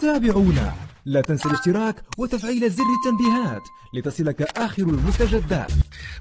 تابعونا لا تنسى الاشتراك وتفعيل زر التنبيهات لتصلك آخر المستجدات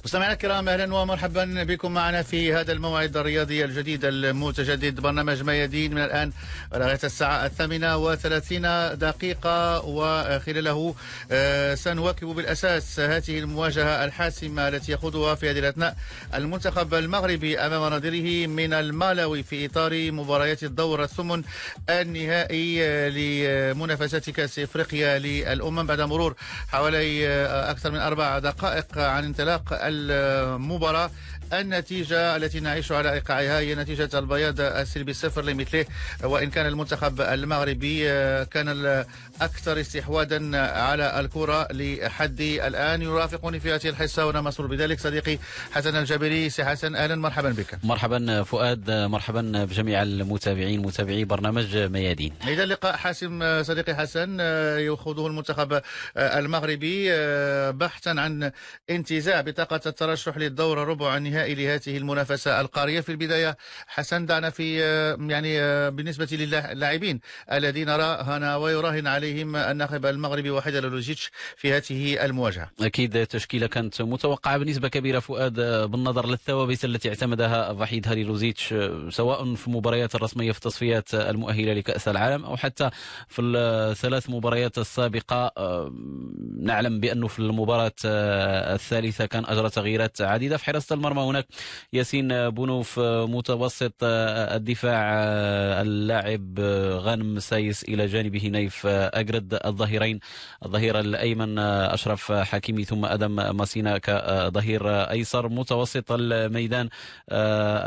مستمعينا الكرام أهلا ومرحبا بكم معنا في هذا الموعد الرياضي الجديد المتجدد برنامج ميادين من الآن لغاية الساعة الثامنة وثلاثين دقيقة وخلاله آه، سنواكب بالأساس هذه المواجهة الحاسمة التي يخوضها في هذه الأثناء المنتخب المغربي أمام نظيره من المالاوي في إطار مباريات الدور الثمن النهائي لمنافسات كأس افريقيا للامم بعد مرور حوالي آه، اكثر من اربع دقائق عن انطلاق المباراه النتيجة التي نعيش على إيقاعها هي نتيجة البياض السلبي صفر لمثله وإن كان المنتخب المغربي آه، كان الأكثر استحواذا على الكرة لحد الآن يرافقني في هذه الحصة وأنا مسرور بذلك صديقي حسن الجبري سي حسن أهلا مرحبا بك مرحبا فؤاد مرحبا بجميع المتابعين متابعي برنامج ميادين إذا لقاء حاسم آه، صديقي حسن آه، يخوضه المنتخب المغربي بحثا عن انتزاع بطاقة الترشح للدورة ربع النهائي النهائي لهذه المنافسة القارية في البداية حسن دعنا في آه، يعني آه، بالنسبة للاعبين الذين راهن ويراهن عليهم الناخب المغربي وحيد لوجيتش في هذه المواجهة أكيد تشكيلة كانت متوقعة بنسبة كبيرة فؤاد آه، بالنظر للثوابت التي اعتمدها وحيد هاليلوزيتش سواء في المباريات الرسمية في التصفيات المؤهلة لكأس العالم أو حتى في الثلاث مباريات السابقة نعلم بأنه في المباراة الثالثة كان أجرى تغييرات عديدة في حراسة المرمى هناك ياسين في متوسط الدفاع اللاعب غنم سايس الى جانبه نيف اجرد الظهيرين الظهير الايمن اشرف حكيمي ثم ادم ماسينا كظهير ايسر متوسط الميدان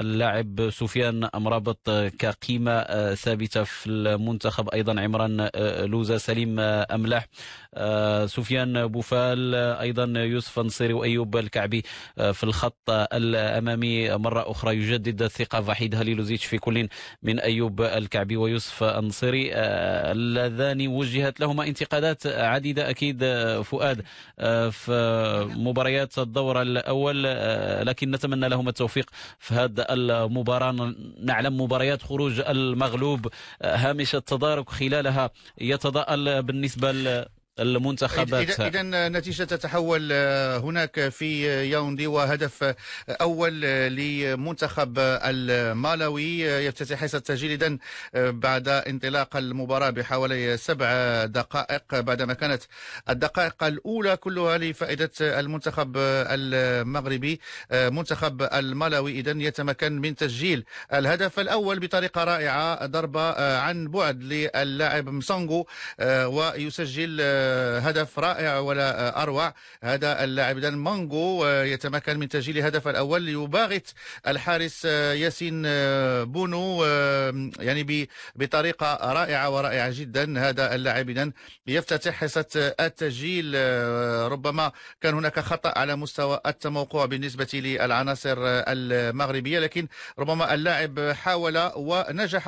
اللاعب سفيان مرابط كقيمه ثابته في المنتخب ايضا عمران لوزا سليم املاح آه، سفيان بوفال آه، أيضا يوسف نصيري وأيوب الكعبي آه، في الخط الأمامي مرة أخرى يجدد الثقة وحيد هليلوزيتش في كل من أيوب الكعبي ويوسف النصيري اللذان وجهت لهما انتقادات عديدة أكيد فؤاد في مباريات الدور الأول لكن نتمنى لهما التوفيق في هذه المباراة نعلم مباريات خروج المغلوب هامش التدارك خلالها يتضاءل بالنسبة المنتخبات اذا النتيجه تتحول آه، هناك في ياوندي وهدف آه، اول آه، لمنتخب المالاوي يفتتح حصه التسجيل اذا بعد انطلاق المباراه بحوالي سبع دقائق بعدما كانت الدقائق الاولى كلها لفائده المنتخب المغربي منتخب المالاوي اذا يتمكن من تسجيل الهدف الاول بطريقه رائعه ضربه عن بعد للاعب مسانغو ويسجل هدف رائع ولا اروع هذا اللاعب دان مانجو آه، يتمكن من تسجيل هدف الاول ليباغت الحارس آه، ياسين آه، بونو يعني بطريقه رائعه ورائعه جدا هذا اللاعب اذا يفتتح حصه التسجيل ربما كان هناك خطا على مستوى التموقع بالنسبه للعناصر المغربيه لكن ربما اللاعب حاول ونجح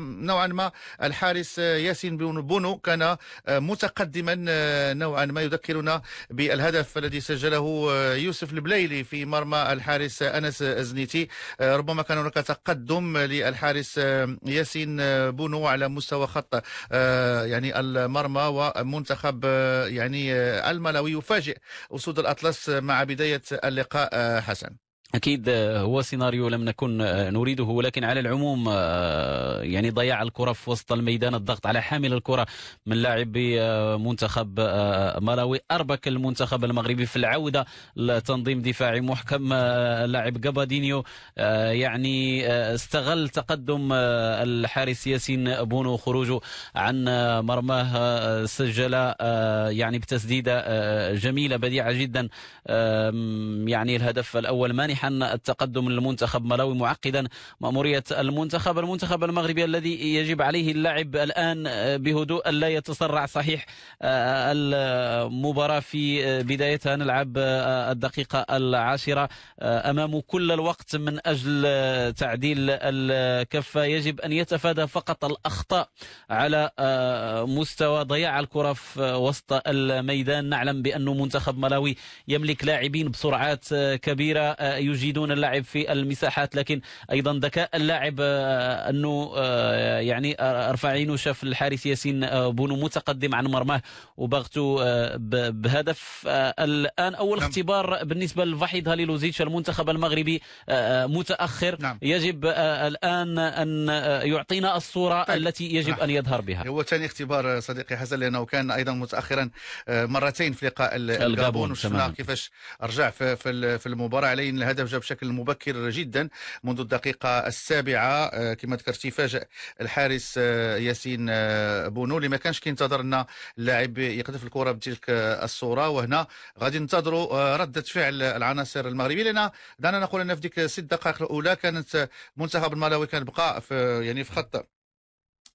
نوعا ما الحارس ياسين بونو كان متقدما آه، نوعا ما يذكرنا بالهدف الذي سجله آه، يوسف البليلي في مرمى الحارس انس ازنيتي آه، ربما كان هناك تقدم للحارس ياسين بونو على مستوى خط يعني المرمى ومنتخب يعني الملوي يفاجئ اسود الاطلس مع بدايه اللقاء حسن أكيد آه، هو سيناريو لم نكن آه، نريده ولكن على العموم آه، يعني ضياع الكرة في وسط الميدان الضغط على حامل الكرة من لاعب منتخب مالاوي أربك المنتخب المغربي في العودة لتنظيم دفاعي محكم لاعب جابادينيو يعني استغل تقدم الحارس ياسين بونو خروجه عن مرماه سجل يعني بتسديدة جميلة بديعة جدا يعني الهدف الأول مانح صحيحا التقدم للمنتخب ملاوي معقدا مأمورية المنتخب المنتخب المغربي الذي يجب عليه اللعب الآن بهدوء لا يتسرع صحيح آه، المباراة في آه، بدايتها نلعب آه، الدقيقة العاشرة أمام كل الوقت من أجل تعديل الكفة يجب أن يتفادى فقط الأخطاء على مستوى ضياع الكرة في وسط الميدان نعلم بأن منتخب ملاوي يملك لاعبين بسرعات كبيرة يجيدون اللعب في المساحات لكن ايضا ذكاء اللاعب آه، انه آه، يعني آه، عينه شاف الحارس ياسين بونو متقدم عن مرماه وبغته بهدف الان اول نعم. اختبار بالنسبه لفحيد هاليلوزيتش المنتخب المغربي متاخر نعم. يجب الان ان يعطينا الصوره طيب. التي يجب نعم. ان يظهر بها هو ثاني اختبار صديقي حسن لانه كان ايضا متاخرا مرتين في لقاء الجابون وشفنا كيفاش رجع في المباراه عليه الهدف الهدف جاء بشكل مبكر جدا منذ الدقيقة السابعة آه، كما ذكرتي فاجأ الحارس آه، ياسين آه، بونو اللي ما كانش كينتظر أن اللاعب يقذف الكرة بتلك الصورة وهنا غادي ننتظروا ردة فعل العناصر المغربية لأن دعنا نقول أن في ديك الست دقائق الأولى كانت منتخب الملاوي كان بقى في يعني في خط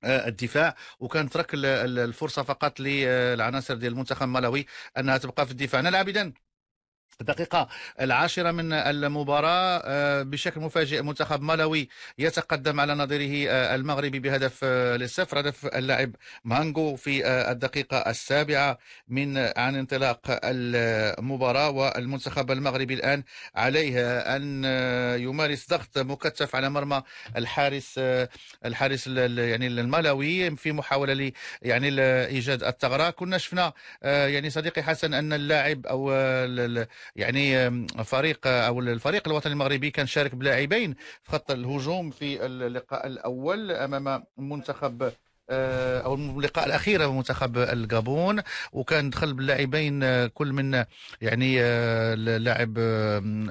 الدفاع وكان ترك الفرصه فقط للعناصر ديال المنتخب الملوي انها تبقى في الدفاع نلعب اذا الدقيقة العاشرة من المباراة آه، بشكل مفاجئ منتخب مالاوي يتقدم على نظيره آه، المغربي بهدف للصفر آه، هدف اللاعب مانجو في الدقيقة السابعة من عن انطلاق المباراة والمنتخب المغربي الآن عليه أن يمارس ضغط مكثف على مرمى الحارس الحارس يعني المالاوي في محاولة لي يعني لإيجاد الثغرة كنا شفنا يعني صديقي حسن أن اللاعب أو يعني فريق او الفريق الوطني المغربي كان شارك بلاعبين في خط الهجوم في اللقاء الاول امام منتخب آه، او اللقاء الاخير بمنتخب الغابون وكان دخل باللاعبين آه، كل من آه، يعني اللاعب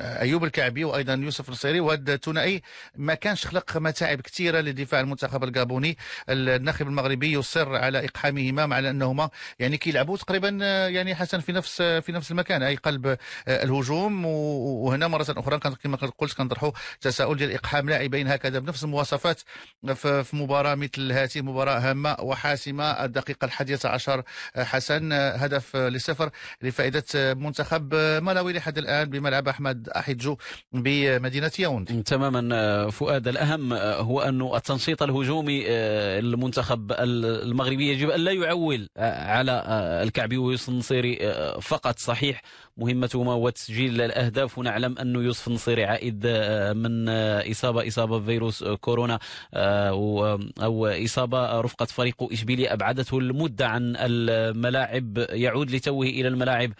ايوب الكعبي وايضا يوسف النصيري وهذا الثنائي ما كانش خلق متاعب كثيره لدفاع المنتخب الغابوني الناخب المغربي يصر على اقحامهما مع انهما يعني كيلعبوا تقريبا يعني حسن في نفس في نفس المكان اي قلب الهجوم وهنا مره اخرى كما قلت كنطرحوا تساؤل ديال اقحام لاعبين هكذا بنفس المواصفات في مباراه مثل هذه مباراه هامة وحاسمة الدقيقة الحادية عشر آه، حسن آه، هدف آه، لصفر لفائدة منتخب ملاوي لحد الآن بملعب أحمد أحجو بمدينة يوند تماما فؤاد الأهم هو أن التنشيط الهجومي المنتخب المغربي يجب أن لا يعول على الكعبي ويصنصيري فقط صحيح مهمتهما هو تسجيل الاهداف ونعلم انه يوسف النصيري عائد آه، من آه، اصابه اصابه بفيروس آه، كورونا او اصابه رفقه فريق اشبيليه ابعدته المده عن الملاعب يعود لتوه الى الملاعب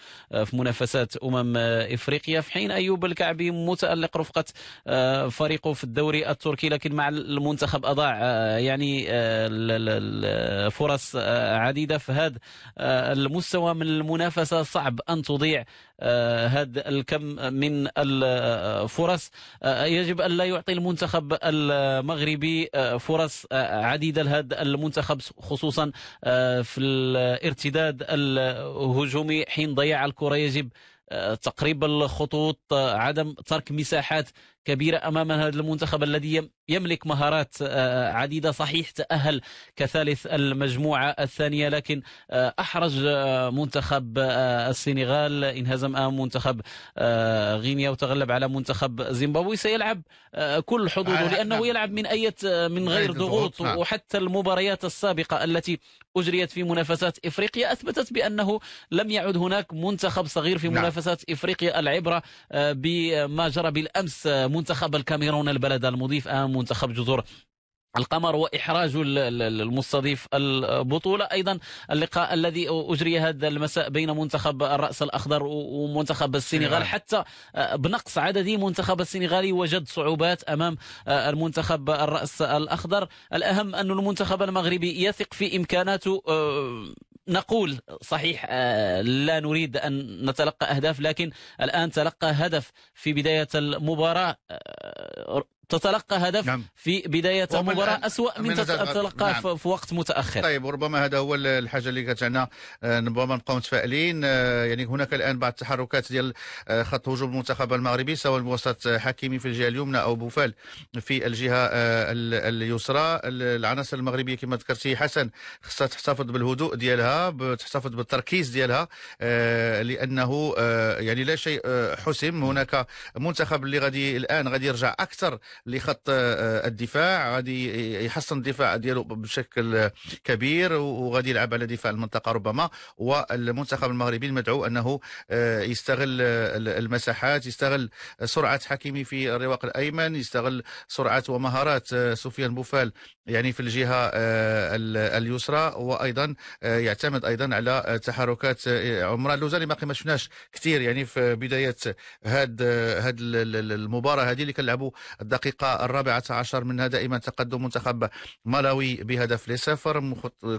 في منافسات امم افريقيا في حين ايوب الكعبي متالق رفقه فريقه في الدوري التركي لكن مع المنتخب اضاع يعني فرص عديده في هذا المستوى من المنافسه صعب ان تضيع آه، هذا الكم من الفرص آه، يجب أن لا يعطي المنتخب المغربي آه، فرص عديدة لهذا المنتخب خصوصا في الارتداد الهجومي حين ضياع الكرة يجب تقريب الخطوط عدم ترك مساحات كبيرة أمام هذا المنتخب الذي يملك مهارات آه، عديدة صحيح تأهل كثالث المجموعة الثانية لكن آه، أحرج آه، منتخب السنغال انهزم أمام منتخب غينيا وتغلب على منتخب زيمبابوي سيلعب كل حظوظه لأنه نعم. يلعب من أي من غير ضغوط نعم. وحتى المباريات السابقة التي أجريت في منافسات إفريقيا أثبتت بأنه لم يعد هناك منتخب صغير في نعم. منافسات إفريقيا العبرة بما جرى بالأمس منتخب الكاميرون البلد المضيف أمام منتخب جزر القمر واحراج المستضيف البطوله ايضا اللقاء الذي اجري هذا المساء بين منتخب الراس الاخضر ومنتخب السنغال نعم. حتى بنقص عددي منتخب السنغالي وجد صعوبات امام المنتخب الراس الاخضر الاهم ان المنتخب المغربي يثق في امكاناته آه، نقول صحيح آه، لا نريد أن نتلقى أهداف لكن الآن تلقى هدف في بداية المباراة آه، تتلقى هدف نعم. في بداية المباراة أسوأ من, من تتلقى نعم. في وقت متأخر طيب وربما هذا هو الحاجة اللي كتعنى ربما آه، نبقاو متفائلين آه، يعني هناك الآن بعض التحركات ديال آه، خط هجوم المنتخب المغربي سواء بوسط حكيمي في الجهة اليمنى أو بوفال في الجهة اليسرى العناصر المغربية كما ذكرتي حسن خصها تحتفظ بالهدوء ديالها تحتفظ بالتركيز ديالها لأنه يعني لا شيء حسم هناك منتخب اللي غادي الآن غادي يرجع أكثر لخط آه، آه، الدفاع غادي يحسن الدفاع ديالو بشكل كبير وغادي يلعب على دفاع المنطقه ربما والمنتخب المغربي المدعو انه آه، يستغل المساحات يستغل سرعه حكيمي في الرواق الايمن يستغل سرعه ومهارات سفيان بوفال يعني في الجهه اليسرى وايضا يعتمد ايضا على تحركات عمران لوزاني باقي ما شفناش كثير يعني في بدايه هاد هاد المباراه هذه اللي كنلعبوا الدقائق الدقيقة الرابعة عشر منها دائما تقدم منتخب مالاوي بهدف لصفر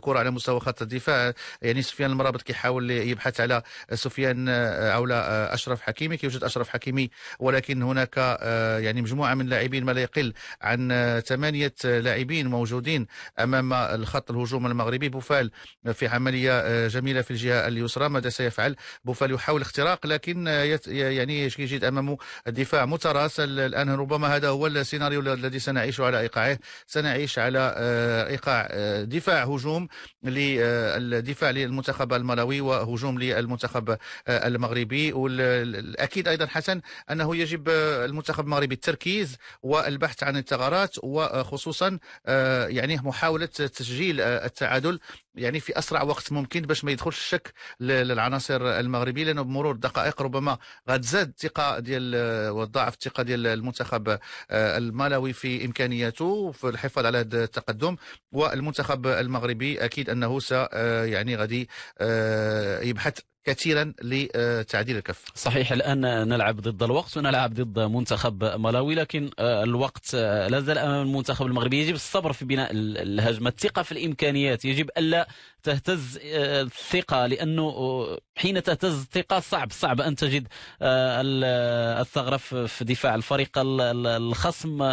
كرة على مستوى خط الدفاع يعني سفيان المرابط كيحاول يبحث على سفيان آه، أو آه، أشرف حكيمي كيوجد أشرف حكيمي ولكن هناك آه، يعني مجموعة من اللاعبين ما لا يقل عن ثمانية لاعبين موجودين أمام الخط الهجوم المغربي بوفال في عملية جميلة في الجهة اليسرى ماذا سيفعل بوفال يحاول اختراق لكن يعني يجد أمامه الدفاع متراسل الآن ربما هذا هو السيناريو الذي سنعيش على ايقاعه سنعيش على آه، ايقاع آه، دفاع هجوم للدفاع آه، للمنتخب الملاوي وهجوم للمنتخب المغربي والاكيد ايضا حسن انه يجب المنتخب المغربي التركيز والبحث عن الثغرات وخصوصا يعني محاوله تسجيل التعادل يعني في اسرع وقت ممكن باش ما يدخلش الشك للعناصر المغربيه لانه بمرور دقائق ربما غتزاد الثقه ديال وتضاعف الثقه ديال المنتخب آه، المالوي في امكانياته وفي الحفاظ على هذا التقدم والمنتخب المغربي اكيد انه س آه، يعني غادي آه، يبحث كثيرا لتعديل الكفه. صحيح الان نلعب ضد الوقت ونلعب ضد منتخب مالاوي لكن آه، الوقت آه، لا زال امام المنتخب المغربي يجب الصبر في بناء الهجمه الثقه في الامكانيات يجب الا تهتز آه، الثقة لأنه آه، حين تهتز الثقة صعب صعب أن تجد آه، الثغرة في دفاع الفريق الخصم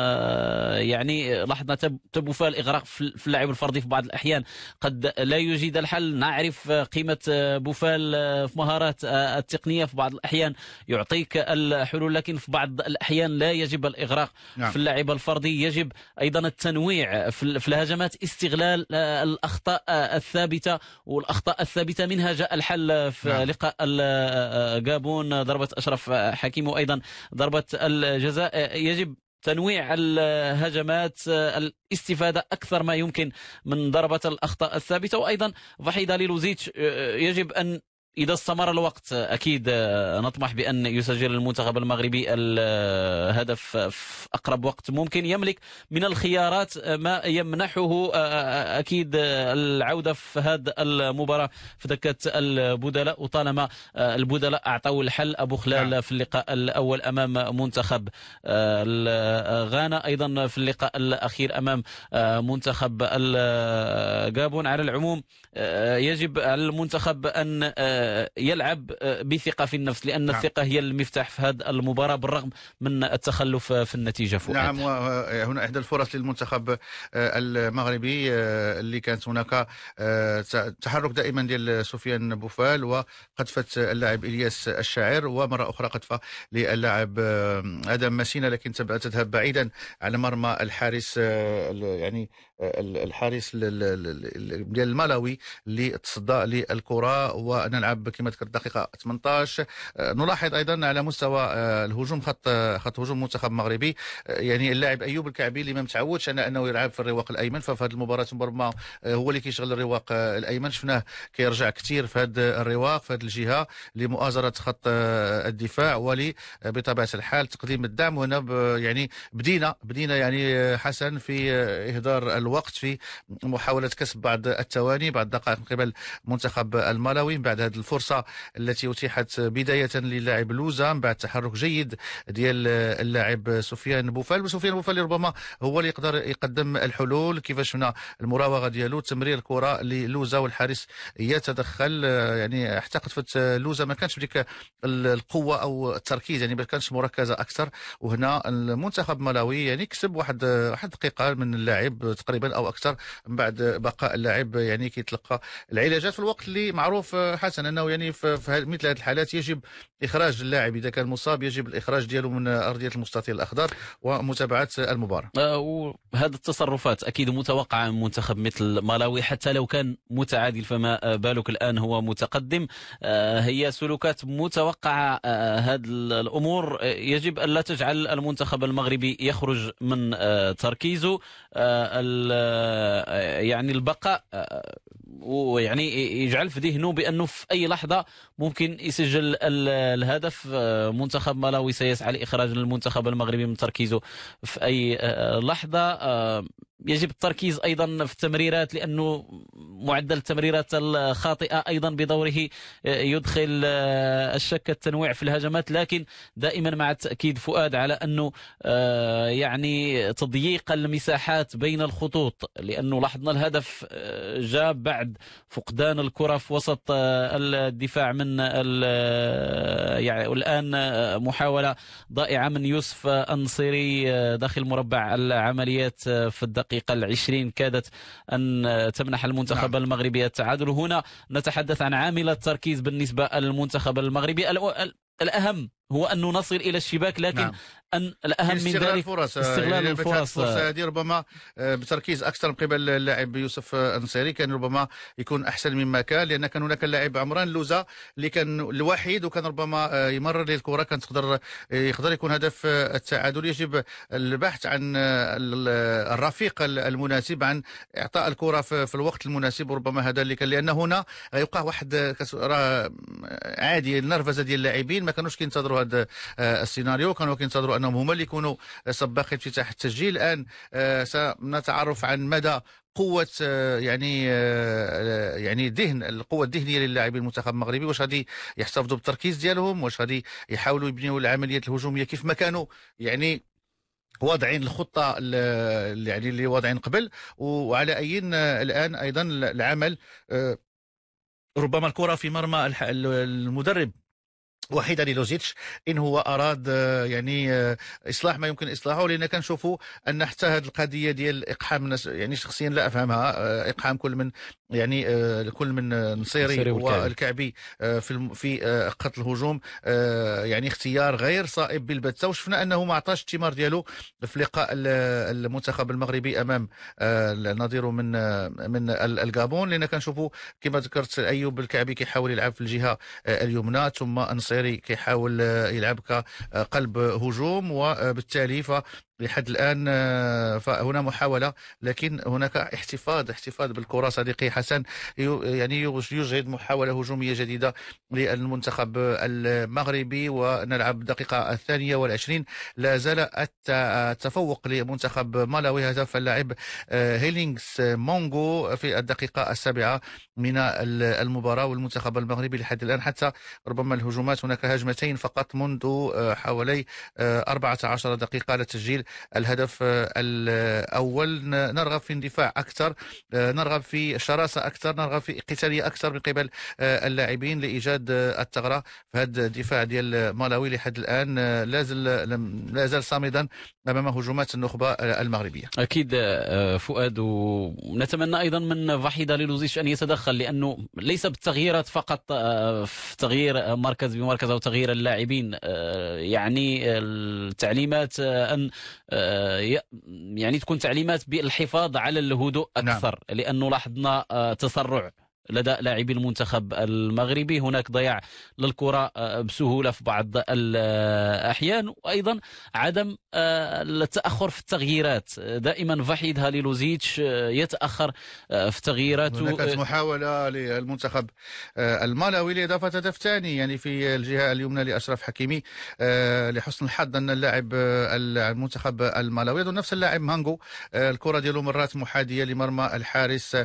يعني لاحظنا تبوفا الإغراق في اللاعب الفردي في بعض الأحيان قد لا يجد الحل نعرف قيمة بوفال في مهارات التقنية في بعض الأحيان يعطيك الحلول لكن في بعض الأحيان لا يجب الإغراق نعم. في اللاعب الفردي يجب أيضا التنويع في الهجمات استغلال الأخطاء الثابتة الثابتة والأخطاء الثابتة منها جاء الحل في نعم. لقاء الجابون آه، آه، ضربة أشرف حكيم وأيضا ضربة الجزاء يجب تنويع الهجمات الاستفادة أكثر ما يمكن من ضربة الأخطاء الثابتة وأيضا ضحي داليلوزيتش يجب أن إذا استمر الوقت أكيد آه، نطمح بأن يسجل المنتخب المغربي الهدف في أقرب وقت ممكن يملك من الخيارات آه، ما يمنحه آه، أكيد العودة في هذه المباراة في دكة البدلاء وطالما البدلاء أعطوا الحل أبو خلال نعم. في اللقاء الأول أمام منتخب غانا أيضا في اللقاء الأخير أمام منتخب الجابون على العموم يجب على المنتخب أن يلعب آه، بثقه في النفس لان نعم. الثقه هي المفتاح في هذه المباراه بالرغم من التخلف آه، في النتيجه فؤاد نعم وهنا آه، احدى الفرص للمنتخب المغربي اللي كانت هناك تحرك دائما ديال سفيان بوفال وقذفه اللاعب الياس الشاعر ومره اخرى قذفه للاعب ادم مسينا لكن تذهب بعيدا على مرمى الحارس يعني الحارس ديال الملاوي اللي تصدى للكره ونلعب كما ذكرت الدقيقه 18 آه، نلاحظ ايضا على مستوى آه، الهجوم خط آه، خط هجوم منتخب مغربي يعني اللاعب ايوب الكعبي اللي ما متعودش على انه يلعب في الرواق الايمن ففي هذه المباراه ربما هو اللي كيشغل الرواق الايمن شفناه كيرجع كثير في هذا الرواق في هذه الجهه لمؤازره خط الدفاع ولي بطبيعه الحال تقديم الدعم وهنا يعني بدينا بدينا يعني حسن في اهدار الو الوقت في محاولة كسب بعض التواني بعد دقائق من قبل منتخب المالاوي من بعد هذه الفرصة التي أتيحت بداية للاعب لوزا من بعد تحرك جيد ديال اللاعب سفيان بوفال وسفيان بوفال ربما هو اللي يقدر يقدم الحلول كيف شفنا المراوغة ديالو تمرير الكرة للوزا والحارس يتدخل يعني حتى قطفت لوزا ما كانش بديك القوة أو التركيز يعني ما كانش مركزة أكثر وهنا المنتخب المالاوي يعني كسب واحد واحد دقيقة من اللاعب تقريبا تقريبا او اكثر من بعد بقاء اللاعب يعني كيتلقى العلاجات في الوقت اللي معروف حسن انه يعني في مثل هذه الحالات يجب اخراج اللاعب اذا كان مصاب يجب الاخراج ديالو من ارضيه المستطيل الاخضر ومتابعه المباراه آه، وهذا التصرفات اكيد متوقعه من منتخب مثل مالاوي حتى لو كان متعادل فما بالك الان هو متقدم آه، هي سلوكات متوقعه آه، هذه الامور يجب ان لا تجعل المنتخب المغربي يخرج من تركيزه يعني البقاء ويعني يجعل في ذهنه بانه في اي لحظه ممكن يسجل الهدف آه، منتخب مالاوي سيسعى لاخراج المنتخب المغربي من تركيزه في اي آه، لحظه آه، يجب التركيز ايضا في التمريرات لانه معدل التمريرات الخاطئه ايضا بدوره يدخل الشك التنويع في الهجمات لكن دائما مع التاكيد فؤاد على انه يعني تضييق المساحات بين الخطوط لانه لاحظنا الهدف جاء بعد بعد فقدان الكرة في وسط آه، الدفاع من آه، يعني والان آه، محاولة ضائعة من يوسف أنصري داخل مربع العمليات في الدقيقة العشرين كادت أن تمنح المنتخب نعم. المغربي التعادل هنا نتحدث عن عامل التركيز بالنسبة للمنتخب المغربي الأهم هو أنه نصل إلى الشباك لكن نعم. ان الاهم من ذلك آه، يعني الفرص. استغلال الفرص هذه ربما آه، بتركيز اكثر من قبل اللاعب يوسف النصيري كان ربما يكون احسن مما كان لان كان هناك اللاعب عمران لوزا اللي كان الوحيد وكان ربما آه، يمرر للكره كان تقدر يقدر يكون هدف التعادل يجب البحث عن الرفيق المناسب عن اعطاء الكره في الوقت المناسب وربما هذا اللي كان لان هنا يبقى واحد عادي النرفزه ديال اللاعبين ما كانوش كينتظروا هذا السيناريو كانوا كينتظروا انهم هما اللي يكونوا سباقين افتتاح التسجيل الان آه، سنتعرف عن مدى قوة آه، يعني آه، يعني ذهن القوة الذهنية للاعبين المنتخب المغربي واش غادي يحتفظوا بالتركيز ديالهم واش غادي يحاولوا يبنيوا العمليات الهجومية كيف ما كانوا يعني واضعين الخطه اللي يعني اللي واضعين قبل وعلى اي الان ايضا العمل ربما الكره في مرمى المدرب وحيده لوزيتش ان هو اراد آه، يعني آه، اصلاح ما يمكن اصلاحه لان كنشوفوا ان حتى هذه القضيه ديال اقحام الناس يعني شخصيا لا افهمها آه، اقحام كل من يعني كل من نصيري والكعبي في في خط الهجوم يعني اختيار غير صائب بالبته وشفنا انه ما عطاش الثمار ديالو في لقاء المنتخب المغربي امام نظيره من من الكابون لان كنشوفوا كما ذكرت ايوب الكعبي كيحاول يلعب في الجهه اليمنى ثم نصيري الجزائري كيحاول آه، يلعب كقلب هجوم وبالتالي ف لحد الان آه، فهنا محاوله لكن هناك احتفاظ احتفاظ بالكره صديقي حسن يعني يجهد محاوله هجوميه جديده للمنتخب المغربي ونلعب الدقيقه الثانيه والعشرين لا زال التفوق لمنتخب مالاوي هدف اللاعب آه، هيلينغس مونغو في الدقيقه السابعه من المباراه والمنتخب المغربي لحد الان حتى ربما الهجومات هنا هناك هجمتين فقط منذ آه، حوالي 14 آه، دقيقة لتسجيل الهدف آه، الأول نرغب في اندفاع أكثر نرغب في شراسة أكثر نرغب في قتالية أكثر من قبل اللاعبين لإيجاد الثغرة في هذا الدفاع ديال مالاوي لحد الآن لازل لا زال صامدا أمام هجومات النخبة المغربية أكيد فؤاد ونتمنى أيضا من فحيدة للوزيش أن يتدخل لأنه ليس بالتغييرات فقط في تغيير مركز بمركز المركز أو تغيير اللاعبين آه، يعني التعليمات آه، أن آه، يعني تكون تعليمات بالحفاظ على الهدوء نعم. أكثر نعم. لأنه لاحظنا تسرع لدى لاعبي المنتخب المغربي هناك ضياع للكرة آه، بسهولة في بعض الأحيان وأيضا عدم آه، التأخر في التغييرات دائما فحيد هاليلوزيتش آه، يتأخر في تغييراته هناك محاولة للمنتخب المالاوي لإضافة هدف ثاني يعني في الجهة اليمنى لأشرف حكيمي لحسن الحظ أن اللاعب المنتخب المالوي نفس اللاعب مانجو الكرة ديالو مرات محادية لمرمى الحارس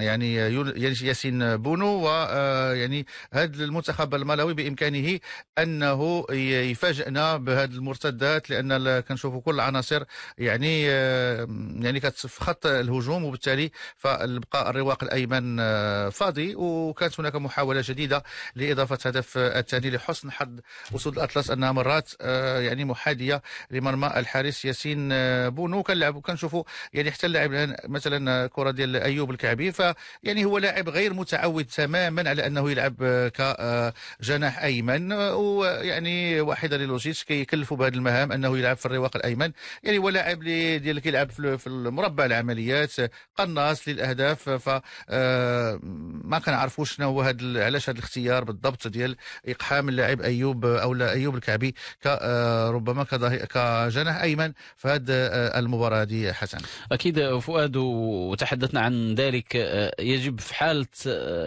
يعني يعني ياسين بونو و آه، يعني هذا المنتخب الملوي بامكانه انه يفاجئنا بهذه المرتدات لان كنشوفوا كل العناصر يعني آه، يعني في خط الهجوم وبالتالي فبقى الرواق الايمن آه، فاضي وكانت هناك محاوله جديده لاضافه هدف الثاني لحسن حظ اسود الاطلس انها مرات يعني محاديه لمرمى الحارس ياسين بونو كنلعب كنشوفوا يعني حتى اللاعب مثلا كره ديال ايوب الكعبي ف يعني هو لاعب غير متعود تماما على انه يلعب كجناح ايمن ويعني واحد للوجيس كيكلفوا بهذه المهام انه يلعب في الرواق الايمن يعني هو لاعب ديال كيلعب في المربع العمليات قناص للاهداف ف آه، ما كنعرفوش شنو هو هذا علاش هذا الاختيار بالضبط ديال اقحام اللاعب ايوب او لا ايوب الكعبي آه، ربما كجناح ايمن في هذه آه، المباراه هذه حسن اكيد فؤاد وتحدثنا عن ذلك يجب في حاله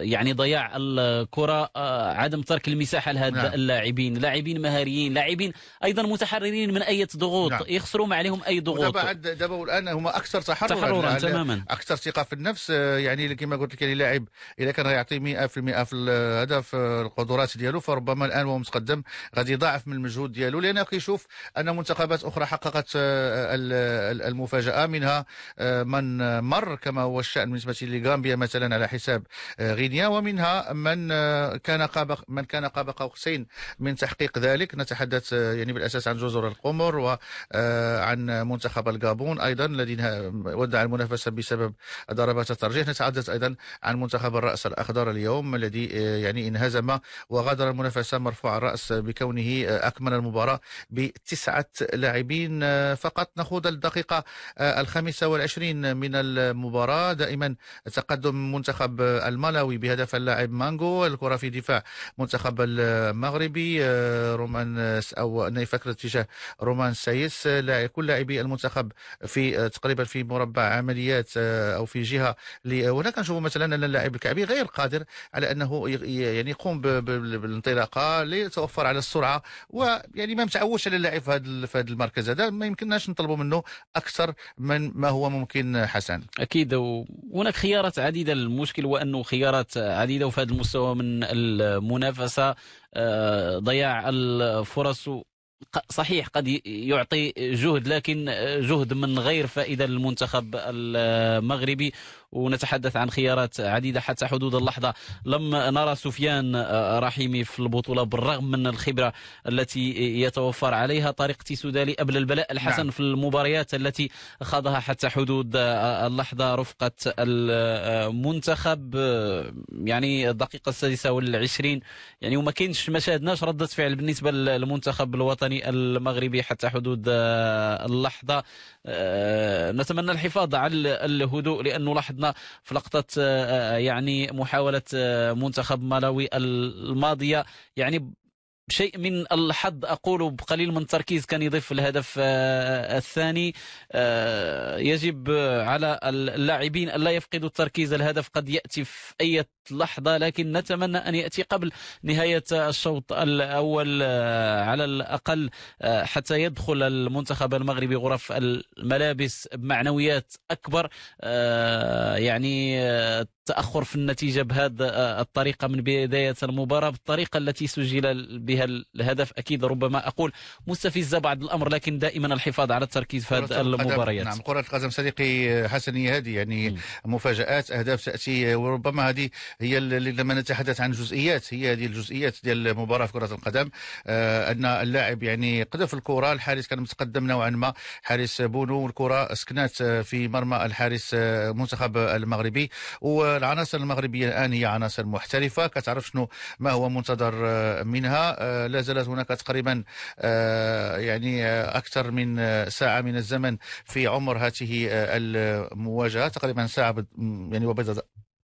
يعني ضياع الكره آه، عدم ترك المساحه لهذا نعم. اللاعبين لاعبين مهاريين لاعبين ايضا متحررين من اي ضغوط نعم. يخسروا ما عليهم اي ضغوط دابا دابا الان هما اكثر تحررا تحررا تماما اكثر ثقه في النفس آه، يعني كما قلت لك يعني لاعب اذا كان يعطي 100% في الهدف آه، القدرات ديالو فربما الان وهو متقدم غادي يضاعف من المجهود ديالو لانه كيشوف ان منتخبات اخرى حققت المفاجاه منها من مر كما هو الشان بالنسبه لغامبيا السورية مثلا على حساب آه، غينيا ومنها من آه، كان قاب من كان قاب قوسين من تحقيق ذلك نتحدث آه، يعني بالأساس عن جزر القمر وعن منتخب الغابون أيضا الذي ودع المنافسة بسبب ضربات الترجيح نتحدث أيضا عن منتخب الرأس الأخضر اليوم الذي يعني انهزم وغادر المنافسة مرفوع الرأس بكونه أكمل المباراة بتسعة لاعبين فقط نخوض الدقيقة الخامسة والعشرين من المباراة دائما تقدم تقدم منتخب الملاوي بهدف اللاعب مانجو الكرة في دفاع منتخب المغربي آه، رومان أو نيفكر اتجاه رومان سايس آه، كل لاعبي المنتخب في آه، تقريبا في مربع عمليات أو في جهة وهنا كنشوفوا مثلا أن اللاعب الكعبي غير قادر على أنه يعني يقوم بالانطلاقة ليتوفر على السرعة ويعني ما متعودش على اللاعب في هذا المركز هذا ما يمكنناش نطلبوا منه أكثر من ما هو ممكن حسن أكيد وهناك خيارات عديدة المشكل وأنه خيارات عديدة وفي هذا المستوى من المنافسة آه، ضياع الفرص صحيح قد يعطي جهد لكن جهد من غير فائدة للمنتخب المغربي ونتحدث عن خيارات عديدة حتى حدود اللحظة لم نرى سفيان آه، رحيمي في البطولة بالرغم من الخبرة التي يتوفر عليها طريق تيسودالي قبل البلاء الحسن نعم. في المباريات التي خاضها حتى حدود آه، اللحظة رفقة المنتخب آه، يعني الدقيقة السادسة والعشرين يعني وما كاينش ما شاهدناش ردة فعل بالنسبة للمنتخب الوطني المغربي حتى حدود اللحظة نتمنى الحفاظ على الهدوء لأنه لاحظنا شاهدنا في لقطه آه، آه، يعني محاوله آه، منتخب مالاوي الماضيه يعني شيء من الحظ أقول بقليل من التركيز كان يضيف الهدف آه، آه، الثاني آه، يجب على اللاعبين ألا يفقدوا التركيز الهدف قد يأتي في أي لحظة لكن نتمنى أن يأتي قبل نهاية الشوط الأول على الأقل حتى يدخل المنتخب المغربي غرف الملابس بمعنويات أكبر يعني التأخر في النتيجة بهذه الطريقة من بداية المباراة بالطريقة التي سجل بها الهدف أكيد ربما أقول مستفزة بعد الأمر لكن دائما الحفاظ على التركيز في هذه المباريات نعم كرة القدم صديقي حسن هذه يعني م. مفاجآت أهداف تأتي وربما هذه هي لما نتحدث عن جزئيات هي هذه الجزئيات ديال المباراه في كرة القدم آه أن اللاعب يعني قذف الكرة الحارس كان متقدم نوعا ما حارس بونو والكرة سكنات آه، في مرمى الحارس المنتخب آه، المغربي والعناصر المغربية الآن هي عناصر محترفة كتعرف شنو ما هو منتظر آه، منها آه، لا زالت هناك تقريبا آه، يعني آه، اكثر من ساعه من الزمن في عمر هذه المواجهه تقريبا ساعه يعني وبدا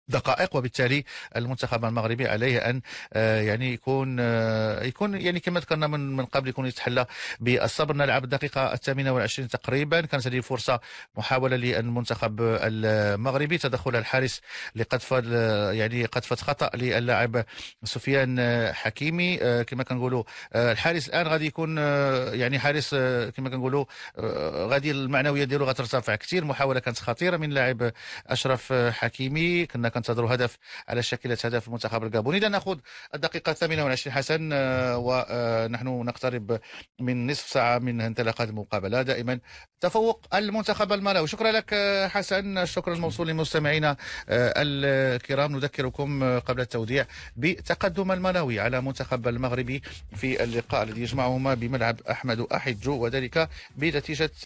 دقائق وبالتالي المنتخب المغربي عليه ان آه، يعني يكون آه، يكون يعني كما ذكرنا من من قبل يكون يتحلى بالصبر نلعب الدقيقه الثامنه والعشرين تقريبا كانت هذه فرصه محاوله للمنتخب المغربي تدخل الحارس لقذف آه، يعني قذفه خطا للاعب سفيان حكيمي كما كنقولوا الحارس الان غادي يكون يعني حارس كما كنقولوا غادي المعنويه ديالو غترتفع كثير محاوله كانت خطيره من لاعب اشرف حكيمي كنا كنتظروا هدف على شكل هدف المنتخب الجابوني اذا ناخذ الدقيقه 28 حسن آه، ونحن آه، نقترب من نصف ساعه من انطلاق المقابله دائما تفوق المنتخب المالاوي شكرا لك آه، حسن الشكر الموصول لمستمعينا الكرام نذكركم قبل التوديع بتقدم المالاوي على منتخب المغربي في اللقاء الذي يجمعهما بملعب احمد احجو وذلك بنتيجه